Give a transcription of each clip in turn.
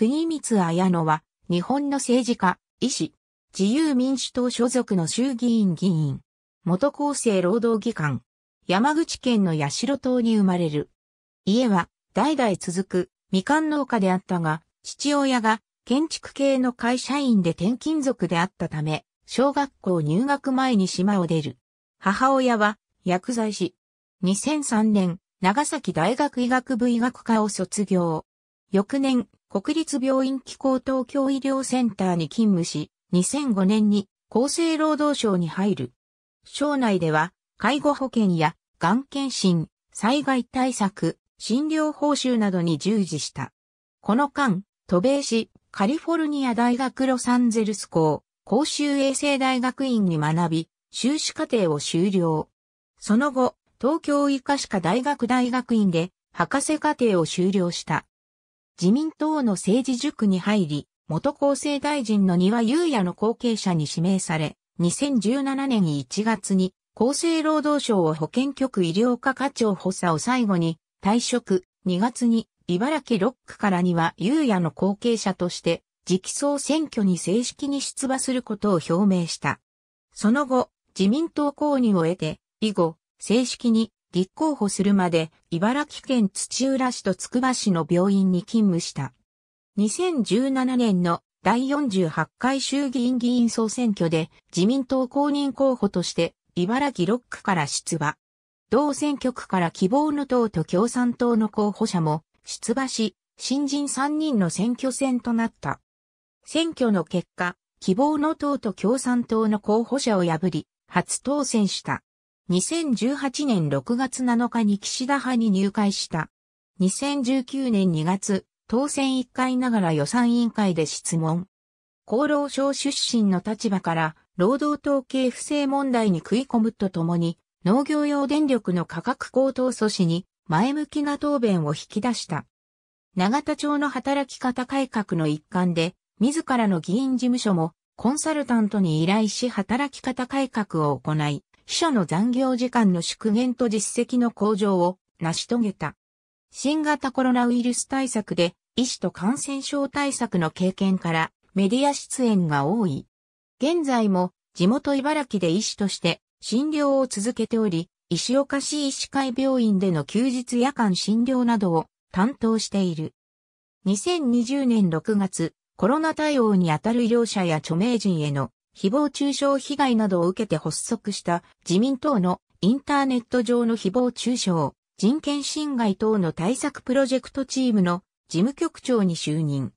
国光綾乃は、日本の政治家、医師、自由民主党所属の衆議院議員、元厚生労働議官、山口県の八代島に生まれる。家は、代々続く、みかん農家であったが、父親が、建築系の会社員で転勤族であったため、小学校入学前に島を出る。母親は、薬剤師。2003年、長崎大学医学部医学科を卒業。翌年、国立病院機構東京医療センターに勤務し、2005年に厚生労働省に入る。省内では、介護保険や、がん検診、災害対策、診療報酬などに従事した。この間、渡米市、カリフォルニア大学ロサンゼルス校、公衆衛生大学院に学び、修士課程を修了。その後、東京医科歯科大学大学院で、博士課程を修了した。自民党の政治塾に入り、元厚生大臣の庭羽裕也の後継者に指名され、2017年1月に厚生労働省を保健局医療科課長補佐を最後に退職、2月に茨城6区からには裕也の後継者として直送。選挙に正式に出馬することを表明した。その後、自民党公認を得て、以後、正式に立候補するまで茨城県土浦市とつくば市の病院に勤務した。2017年の第48回衆議院議員総選挙で自民党公認候補として茨城6区から出馬。同選挙区から希望の党と共産党の候補者も出馬し、新人3人の選挙戦となった。選挙の結果、希望の党と共産党の候補者を破り、初当選した。2018年6月7日に岸田派に入会した。2019年2月、当選1回ながら予算委員会で質問。厚労省出身の立場から、労働統計不正問題に食い込むとともに、農業用電力の価格高騰阻止に前向きな答弁を引き出した。長田町の働き方改革の一環で、自らの議員事務所もコンサルタントに依頼し働き方改革を行い、秘書の残業時間の縮減と実績の向上を成し遂げた。新型コロナウイルス対策で医師と感染症対策の経験からメディア出演が多い。現在も地元茨城で医師として診療を続けており、石岡市医師会病院での休日夜間診療などを担当している。2020年6月、コロナ対応にあたる医療者や著名人への誹謗中傷被害などを受けて発足した自民党のインターネット上の誹謗中傷、人権侵害等の対策プロジェクトチームの事務局長に就任。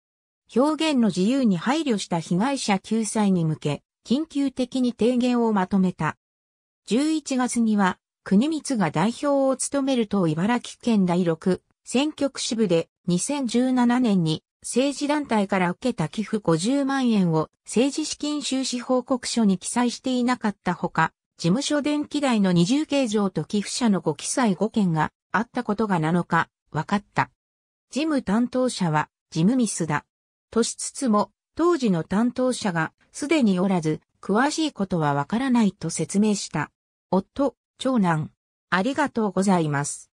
表現の自由に配慮した被害者救済に向け、緊急的に提言をまとめた。11月には、国光が代表を務める党茨城県第6選挙区支部で2017年に政治団体から受けた寄付50万円を政治資金収支報告書に記載していなかったほか、事務所電気代の二重計上と寄付者のご記載5件があったことが7日、分かった。事務担当者は事務ミスだ。としつつも、当時の担当者がすでにおらず、詳しいことはわからないと説明した。夫、長男、ありがとうございます。